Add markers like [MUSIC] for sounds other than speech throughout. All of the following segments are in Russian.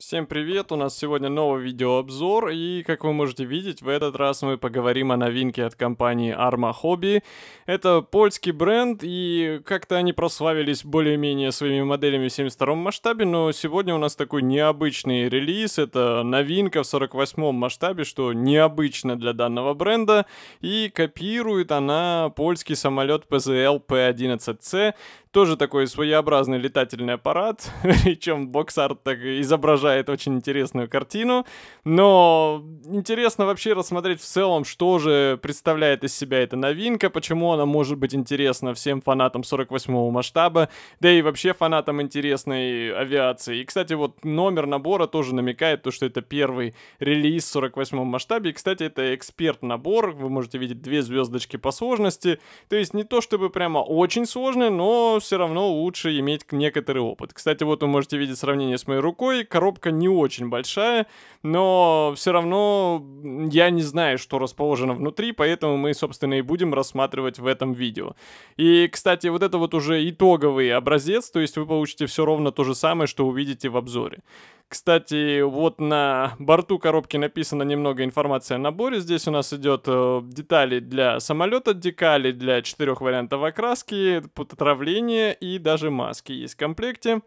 Всем привет, у нас сегодня новый видеообзор, и как вы можете видеть, в этот раз мы поговорим о новинке от компании Arma Hobby. Это польский бренд, и как-то они прославились более-менее своими моделями в 72 м масштабе, но сегодня у нас такой необычный релиз, это новинка в 48 м масштабе, что необычно для данного бренда, и копирует она польский самолет PZL P-11C, тоже такой своеобразный летательный аппарат, [LAUGHS] причем Боксарт так изображает очень интересную картину. Но интересно вообще рассмотреть в целом, что же представляет из себя эта новинка, почему она может быть интересна всем фанатам 48-го масштаба, да и вообще фанатам интересной авиации. И, кстати, вот номер набора тоже намекает то, что это первый релиз в 48-м масштабе. И, кстати, это эксперт-набор, вы можете видеть две звездочки по сложности. То есть не то чтобы прямо очень сложный, но все равно лучше иметь некоторый опыт. Кстати, вот вы можете видеть сравнение с моей рукой. Коробка не очень большая, но все равно я не знаю, что расположено внутри, поэтому мы, собственно, и будем рассматривать в этом видео. И, кстати, вот это вот уже итоговый образец, то есть вы получите все ровно то же самое, что увидите в обзоре. Кстати, вот на борту коробки написано немного информации о наборе. Здесь у нас идет э, детали для самолета, декали для четырех вариантов окраски, потравление снаряжение и даже маски есть в комплекте.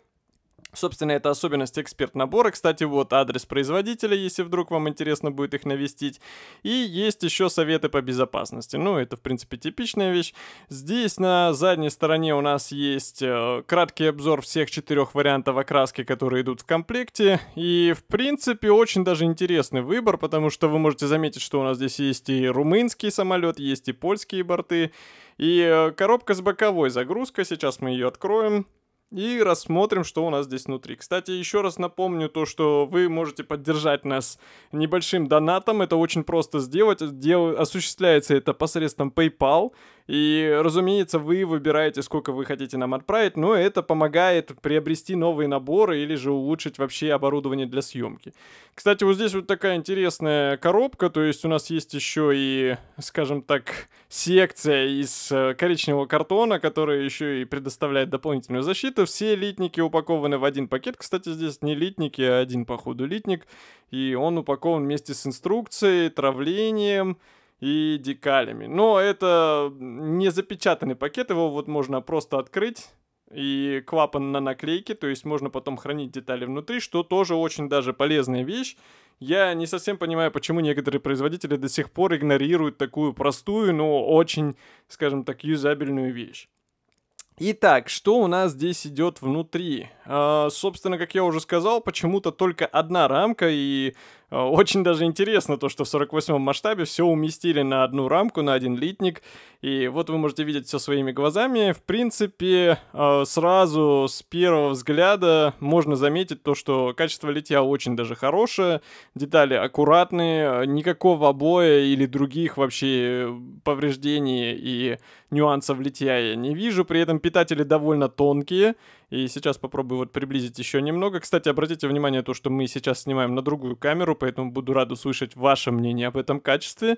Собственно, это особенность эксперт набора. Кстати, вот адрес производителя, если вдруг вам интересно будет их навестить. И есть еще советы по безопасности. Ну, это, в принципе, типичная вещь. Здесь на задней стороне у нас есть э, краткий обзор всех четырех вариантов окраски, которые идут в комплекте. И, в принципе, очень даже интересный выбор, потому что вы можете заметить, что у нас здесь есть и румынский самолет, есть и польские борты. И э, коробка с боковой загрузкой. Сейчас мы ее откроем и рассмотрим, что у нас здесь внутри. Кстати, еще раз напомню то, что вы можете поддержать нас небольшим донатом. Это очень просто сделать. Дел... Осуществляется это посредством PayPal. И, разумеется, вы выбираете, сколько вы хотите нам отправить, но это помогает приобрести новые наборы или же улучшить вообще оборудование для съемки. Кстати, вот здесь вот такая интересная коробка, то есть у нас есть еще и, скажем так, секция из э, коричневого картона, которая еще и предоставляет дополнительную защиту. Все литники упакованы в один пакет. Кстати, здесь не литники, а один, походу, литник. И он упакован вместе с инструкцией, травлением, и декалями. Но это не запечатанный пакет, его вот можно просто открыть и клапан на наклейке, то есть можно потом хранить детали внутри, что тоже очень даже полезная вещь. Я не совсем понимаю, почему некоторые производители до сих пор игнорируют такую простую, но очень, скажем так, юзабельную вещь. Итак, что у нас здесь идет внутри? А, собственно, как я уже сказал, почему-то только одна рамка, и а, очень даже интересно то, что в 48-м масштабе все уместили на одну рамку, на один литник, и вот вы можете видеть все своими глазами. В принципе, а, сразу с первого взгляда можно заметить то, что качество литья очень даже хорошее, детали аккуратные, а, никакого обоя или других вообще повреждений и нюансов литья я не вижу, при этом питатели довольно тонкие. И сейчас попробую вот приблизить еще немного. Кстати, обратите внимание то, что мы сейчас снимаем на другую камеру, поэтому буду рад услышать ваше мнение об этом качестве.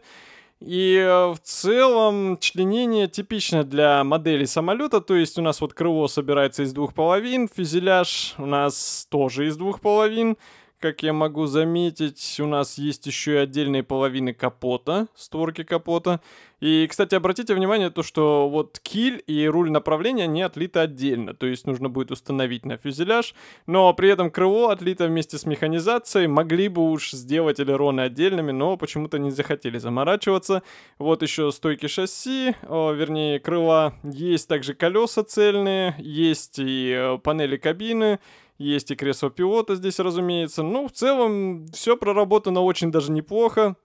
И э, в целом членение типично для модели самолета, то есть у нас вот крыло собирается из двух половин, фюзеляж у нас тоже из двух половин, как я могу заметить, у нас есть еще и отдельные половины капота, створки капота. И, кстати, обратите внимание, то, что вот киль и руль направления, они отлиты отдельно. То есть нужно будет установить на фюзеляж. Но при этом крыло отлито вместе с механизацией. Могли бы уж сделать элероны отдельными, но почему-то не захотели заморачиваться. Вот еще стойки шасси, о, вернее крыла. Есть также колеса цельные, есть и э, панели кабины. Есть и кресло пилота здесь, разумеется. Ну, в целом, все проработано очень даже неплохо.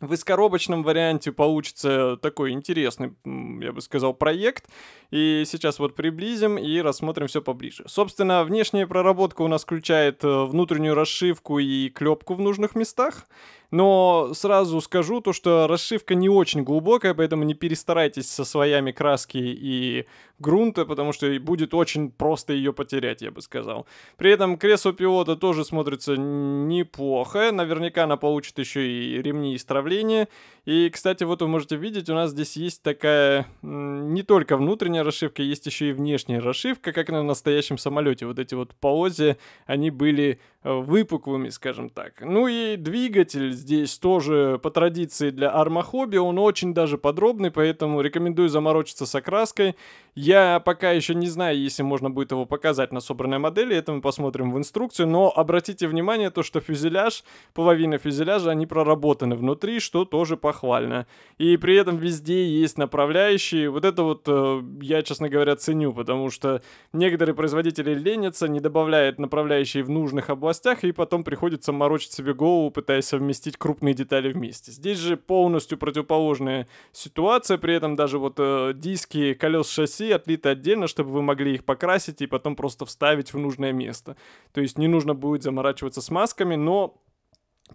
В искоробочном варианте получится такой интересный, я бы сказал, проект. И сейчас вот приблизим и рассмотрим все поближе. Собственно, внешняя проработка у нас включает э, внутреннюю расшивку и клепку в нужных местах. Но сразу скажу то, что расшивка не очень глубокая, поэтому не перестарайтесь со своями краски и грунта, потому что будет очень просто ее потерять, я бы сказал. При этом кресло пилота тоже смотрится неплохо. Наверняка она получит еще и ремни исправления. И, кстати, вот вы можете видеть, у нас здесь есть такая не только внутренняя расшивка, есть еще и внешняя расшивка, как на настоящем самолете. Вот эти вот полозья, они были Э, выпуклыми, скажем так. Ну и двигатель здесь тоже по традиции для армахобби, он очень даже подробный, поэтому рекомендую заморочиться с окраской. Я пока еще не знаю, если можно будет его показать на собранной модели, это мы посмотрим в инструкцию, но обратите внимание то, что фюзеляж, половина фюзеляжа, они проработаны внутри, что тоже похвально. И при этом везде есть направляющие, вот это вот э, я, честно говоря, ценю, потому что некоторые производители ленятся, не добавляют направляющие в нужных областях, областях, и потом приходится морочить себе голову, пытаясь совместить крупные детали вместе. Здесь же полностью противоположная ситуация, при этом даже вот э, диски колес шасси отлиты отдельно, чтобы вы могли их покрасить и потом просто вставить в нужное место. То есть не нужно будет заморачиваться с масками, но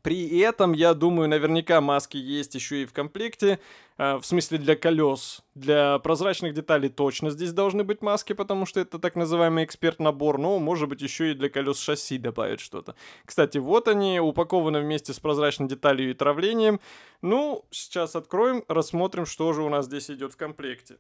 при этом, я думаю, наверняка маски есть еще и в комплекте. А, в смысле для колес. Для прозрачных деталей точно здесь должны быть маски, потому что это так называемый эксперт-набор. Но, может быть, еще и для колес шасси добавят что-то. Кстати, вот они, упакованы вместе с прозрачной деталью и травлением. Ну, сейчас откроем, рассмотрим, что же у нас здесь идет в комплекте.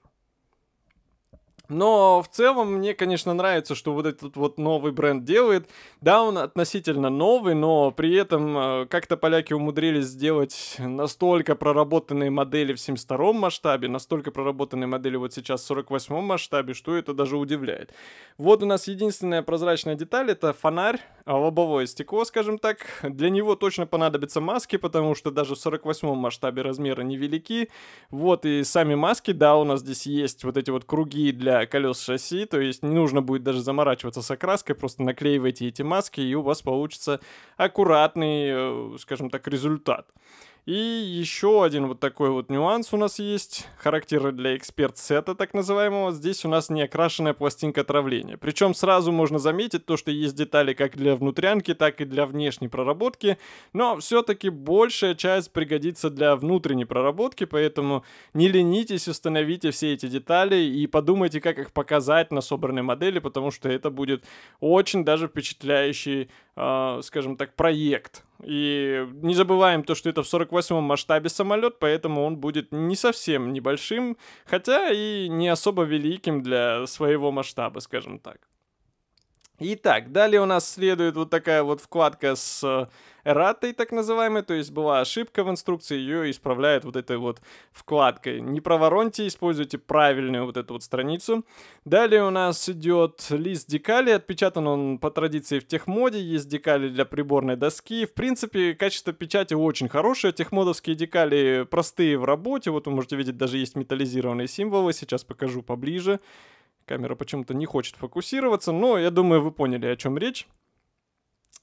Но в целом мне, конечно, нравится, что вот этот вот новый бренд делает. Да, он относительно новый, но при этом э, как-то поляки умудрились сделать настолько проработанные модели в 72-м масштабе, настолько проработанные модели вот сейчас в 48-м масштабе, что это даже удивляет. Вот у нас единственная прозрачная деталь — это фонарь, а лобовое стекло, скажем так. Для него точно понадобятся маски, потому что даже в 48-м масштабе размеры невелики. Вот и сами маски, да, у нас здесь есть вот эти вот круги для колес шасси, то есть не нужно будет даже заморачиваться с окраской, просто наклеивайте эти маски, и у вас получится аккуратный, э, скажем так, результат. И еще один вот такой вот нюанс у нас есть, характерный для эксперт-сета так называемого. Здесь у нас не окрашенная пластинка травления. Причем сразу можно заметить то, что есть детали как для внутрянки, так и для внешней проработки. Но все-таки большая часть пригодится для внутренней проработки, поэтому не ленитесь, установите все эти детали и подумайте, как их показать на собранной модели, потому что это будет очень даже впечатляющий, э, скажем так, проект и не забываем то, что это в 48-м масштабе самолет, поэтому он будет не совсем небольшим, хотя и не особо великим для своего масштаба, скажем так. Итак, далее у нас следует вот такая вот вкладка с эратой, так называемой, то есть была ошибка в инструкции, ее исправляет вот этой вот вкладкой. Не провороньте, используйте правильную вот эту вот страницу. Далее у нас идет лист декали, отпечатан он по традиции в техмоде, есть декали для приборной доски. В принципе, качество печати очень хорошее, техмодовские декали простые в работе, вот вы можете видеть, даже есть металлизированные символы, сейчас покажу поближе. Камера почему-то не хочет фокусироваться, но я думаю, вы поняли, о чем речь.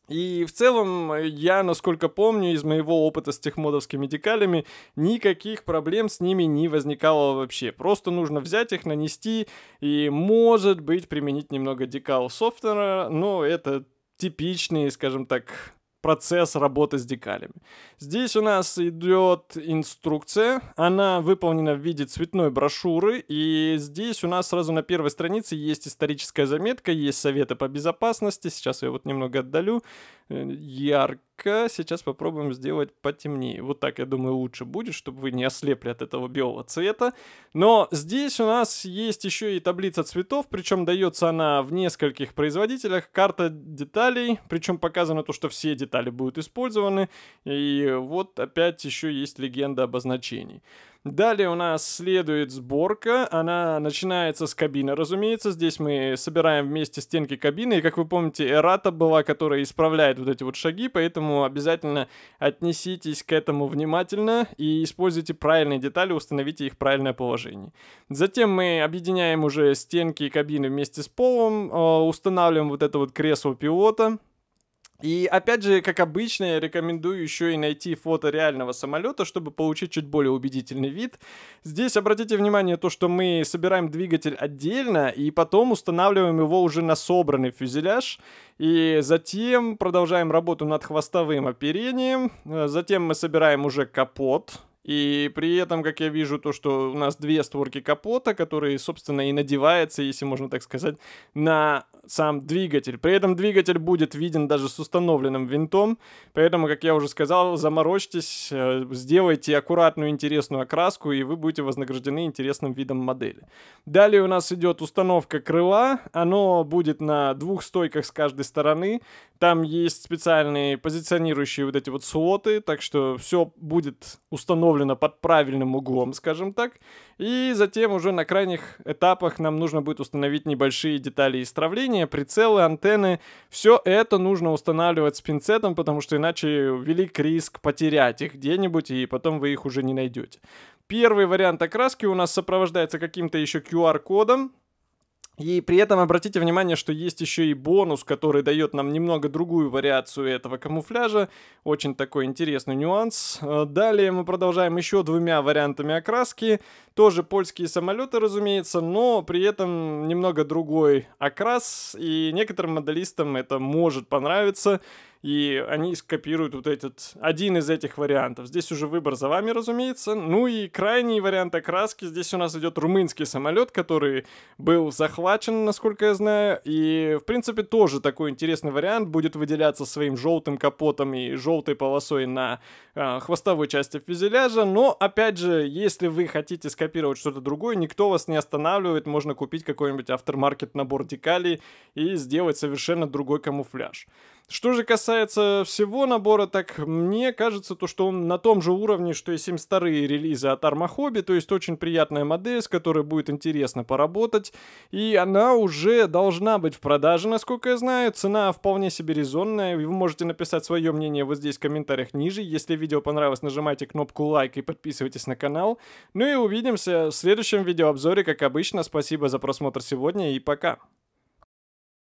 И в целом, э, я, насколько помню, из моего опыта с техмодовскими декалями, никаких проблем с ними не возникало вообще. Просто нужно взять их, нанести и, может быть, применить немного декал софтера, но это типичные, скажем так, процесс работы с декалями. Здесь у нас идет инструкция, она выполнена в виде цветной брошюры, и здесь у нас сразу на первой странице есть историческая заметка, есть советы по безопасности, сейчас я вот немного отдалю, Э, ярко. Сейчас попробуем сделать потемнее. Вот так, я думаю, лучше будет, чтобы вы не ослепли от этого белого цвета. Но здесь у нас есть еще и таблица цветов, причем дается она в нескольких производителях. Карта деталей, причем показано то, что все детали будут использованы. И вот опять еще есть легенда обозначений. Далее у нас следует сборка. Она начинается с кабины, разумеется. Здесь мы собираем вместе стенки кабины. И, как вы помните, Эрата была, которая исправляет вот эти вот шаги. Поэтому обязательно отнеситесь к этому внимательно и используйте правильные детали, установите их в правильное положение. Затем мы объединяем уже стенки и кабины вместе с полом. Э, устанавливаем вот это вот кресло пилота. И опять же, как обычно, я рекомендую еще и найти фото реального самолета, чтобы получить чуть более убедительный вид. Здесь обратите внимание то, что мы собираем двигатель отдельно и потом устанавливаем его уже на собранный фюзеляж. И затем продолжаем работу над хвостовым оперением. Затем мы собираем уже капот, и при этом, как я вижу, то, что у нас две створки капота, которые, собственно, и надеваются, если можно так сказать, на сам двигатель. При этом двигатель будет виден даже с установленным винтом, поэтому, как я уже сказал, заморочьтесь, э, сделайте аккуратную интересную окраску, и вы будете вознаграждены интересным видом модели. Далее у нас идет установка крыла, оно будет на двух стойках с каждой стороны, там есть специальные позиционирующие вот эти вот слоты, так что все будет установлено под правильным углом, скажем так. И затем уже на крайних этапах нам нужно будет установить небольшие детали исправления, прицелы, антенны. Все это нужно устанавливать с пинцетом, потому что иначе велик риск потерять их где-нибудь, и потом вы их уже не найдете. Первый вариант окраски у нас сопровождается каким-то еще QR-кодом, и при этом обратите внимание, что есть еще и бонус, который дает нам немного другую вариацию этого камуфляжа. Очень такой интересный нюанс. Э, далее мы продолжаем еще двумя вариантами окраски. Тоже польские самолеты, разумеется, но при этом немного другой окрас. И некоторым моделистам это может понравиться и они скопируют вот этот, один из этих вариантов. Здесь уже выбор за вами, разумеется. Ну и крайний вариант окраски, здесь у нас идет румынский самолет, который был захвачен, насколько я знаю, и, в принципе, тоже такой интересный вариант, будет выделяться своим желтым капотом и желтой полосой на э, хвостовой части фюзеляжа, но, опять же, если вы хотите скопировать что-то другое, никто вас не останавливает, можно купить какой-нибудь автормаркет набор декалей и сделать совершенно другой камуфляж. Что же касается всего набора, так мне кажется, то, что он на том же уровне, что и 72 старые релизы от Arma Hobby, то есть очень приятная модель, с которой будет интересно поработать, и она уже должна быть в продаже, насколько я знаю, цена вполне себе резонная, вы можете написать свое мнение вот здесь в комментариях ниже, если видео понравилось, нажимайте кнопку лайк и подписывайтесь на канал, ну и увидимся в следующем видеообзоре, как обычно, спасибо за просмотр сегодня и пока!